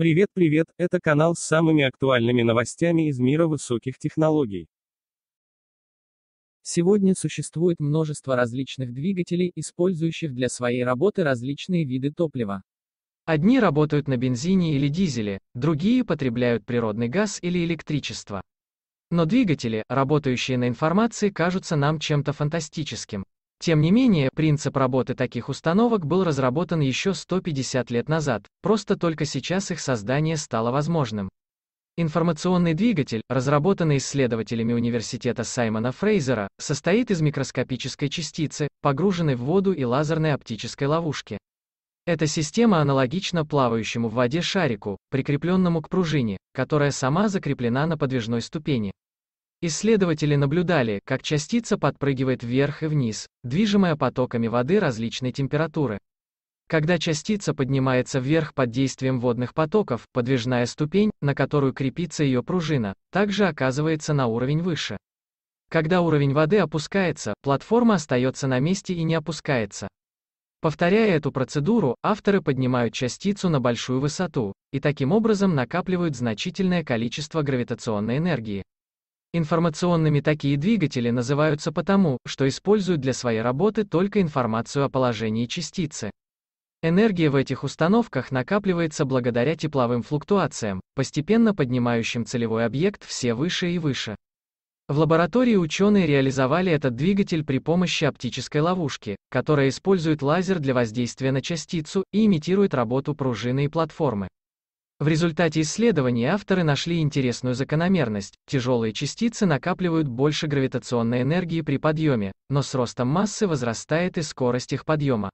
Привет, привет, это канал с самыми актуальными новостями из мира высоких технологий. Сегодня существует множество различных двигателей, использующих для своей работы различные виды топлива. Одни работают на бензине или дизеле, другие потребляют природный газ или электричество. Но двигатели, работающие на информации, кажутся нам чем-то фантастическим. Тем не менее, принцип работы таких установок был разработан еще 150 лет назад, просто только сейчас их создание стало возможным. Информационный двигатель, разработанный исследователями университета Саймона Фрейзера, состоит из микроскопической частицы, погруженной в воду и лазерной оптической ловушки. Эта система аналогична плавающему в воде шарику, прикрепленному к пружине, которая сама закреплена на подвижной ступени. Исследователи наблюдали, как частица подпрыгивает вверх и вниз, движимая потоками воды различной температуры. Когда частица поднимается вверх под действием водных потоков, подвижная ступень, на которую крепится ее пружина, также оказывается на уровень выше. Когда уровень воды опускается, платформа остается на месте и не опускается. Повторяя эту процедуру, авторы поднимают частицу на большую высоту, и таким образом накапливают значительное количество гравитационной энергии. Информационными такие двигатели называются потому, что используют для своей работы только информацию о положении частицы. Энергия в этих установках накапливается благодаря тепловым флуктуациям, постепенно поднимающим целевой объект все выше и выше. В лаборатории ученые реализовали этот двигатель при помощи оптической ловушки, которая использует лазер для воздействия на частицу и имитирует работу пружины и платформы. В результате исследований авторы нашли интересную закономерность. Тяжелые частицы накапливают больше гравитационной энергии при подъеме, но с ростом массы возрастает и скорость их подъема.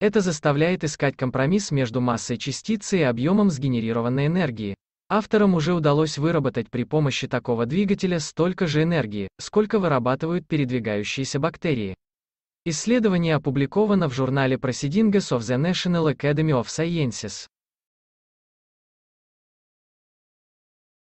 Это заставляет искать компромисс между массой частицы и объемом сгенерированной энергии. Авторам уже удалось выработать при помощи такого двигателя столько же энергии, сколько вырабатывают передвигающиеся бактерии. Исследование опубликовано в журнале Proceedings of the National Academy of Sciences.